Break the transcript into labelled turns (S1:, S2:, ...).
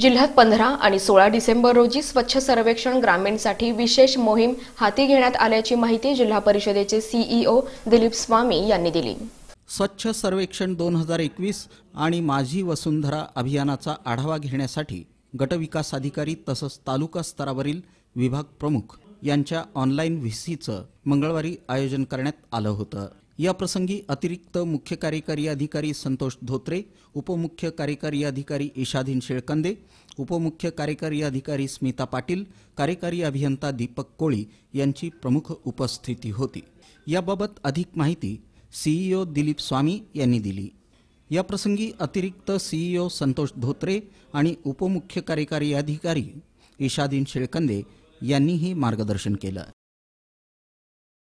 S1: जिल्ह्यात पंधरा आणि सोळा डिसेंबर रोजी स्वच्छ सर्वेक्षण ग्रामीणसाठी विशेष मोहीम हाती घेण्यात आल्याची माहिती जिल्हा परिषदेचे सीईओ e दिलीप स्वामी यांनी दिली
S2: स्वच्छ सर्वेक्षण दोन हजार एकवीस आणि माझी वसुंधरा अभियानाचा आढावा घेण्यासाठी गटविकास अधिकारी तसंच तालुका स्तरावरील विभाग प्रमुख यांच्या ऑनलाईन व्हीसीचं मंगळवारी आयोजन करण्यात आलं होतं याप्रसंगी अतिरिक्त मुख्य कार्यकारी अधिकारी संतोष धोत्रे उपमुख्य कार्यकारी अधिकारी ईशाधीन शेळकंदे उपमुख्य कार्यकारी अधिकारी स्मिता पाटील कार्यकारी अभियंता दीपक कोळी यांची प्रमुख उपस्थिती होती याबाबत अधिक माहिती सीईओ दिलीप स्वामी यांनी दिली याप्रसंगी अतिरिक्त सीईओ संतोष धोत्रे आणि उपमुख्य कार्यकारी अधिकारी ईशाधीन शेळकंदे यांनीही मार्गदर्शन केलं